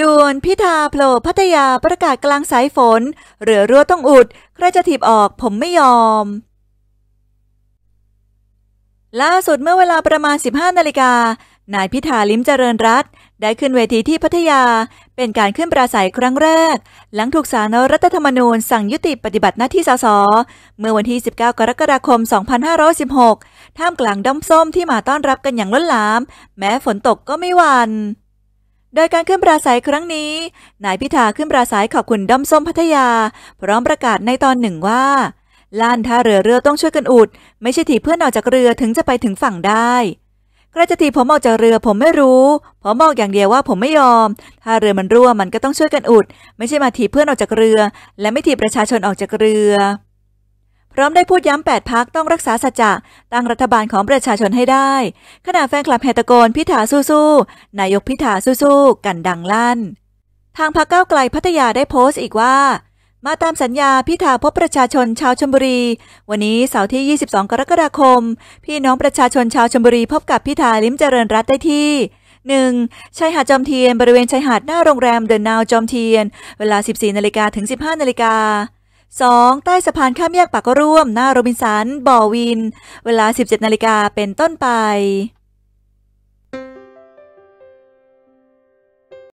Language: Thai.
ด่วนพิธาโผล่พัทยาประกาศกลางสายฝนเหลือรั่วต้องอุด ใครจะถีบออกผมไม่ยอม ล่าสุดเมื่อเวลาประมาณ 15นาฬิกานายพิธาลิ้มเจริญรัตได้ขึ้นเวทีที่พัทยา เป็นการขึ้นปราศัยครั้งแรก หลังถูกสารรัฐธรรมนูญสั่งยุติปฏิบัติหน้าที่สสเมื่อวันที่ 19 กรกฎาคม 2516ท่ามกลางด้อมส้มที่มาต้อนรับกันอย่างล้นหลาม แม้ฝนตกก็ไม่หวัน่นโดยการขึ้นปราศัยครั้งนี้ นายพิธาขึ้นปราศัยขอบคุณด้อมส้มพัทยา พร้อมประกาศในตอนหนึ่งว่าล้านท่าเรือเรือต้องช่วยกันอุด ไม่ใช่ถีเพื่อนออกจากเรือถึงจะไปถึงฝั่งได้ใครจะถีผมออกจากเรือผมไม่รู้ผมบอกอย่างเดียวว่าผมไม่ยอม ถ้าเรือมันรั่วมันก็ต้องช่วยกันอุด ไม่ใช่มาถีเพื่อนออกจากเรือ และไม่ถีประชาชนออกจากเรือพร้อมได้พูดย้ำ 8พักต้องรักษาสัจจะตั้งรัฐบาลของประชาชนให้ได้ขณะแฟนคลับแฮตโกนพิธาสู้ๆนายกพิธาสู้ๆกันดังลั่น ทางพักเก้าไกลพัทยาได้โพสต์อีกว่า มาตามสัญญาพิธาพบประชาชนชาวชลบุรี วันนี้ เสาร์ที่ 22 กรกฎาคม พี่น้องประชาชนชาวชลบุรีพบกับพิธาลิ้มเจริญรัตได้ที่หนึ่งชายหาดจอมเทียนบริเวณชายหาดหน้าโรงแรมเดนนาวจอมเทียน เวลา 14นาฬิกาถึง 15นาฬิกา 2. ใต้สะพานข้ามแยกปากร่วม หน้าโรบินสันบ่อวิน เวลา 17นาฬิกาเป็นต้นไป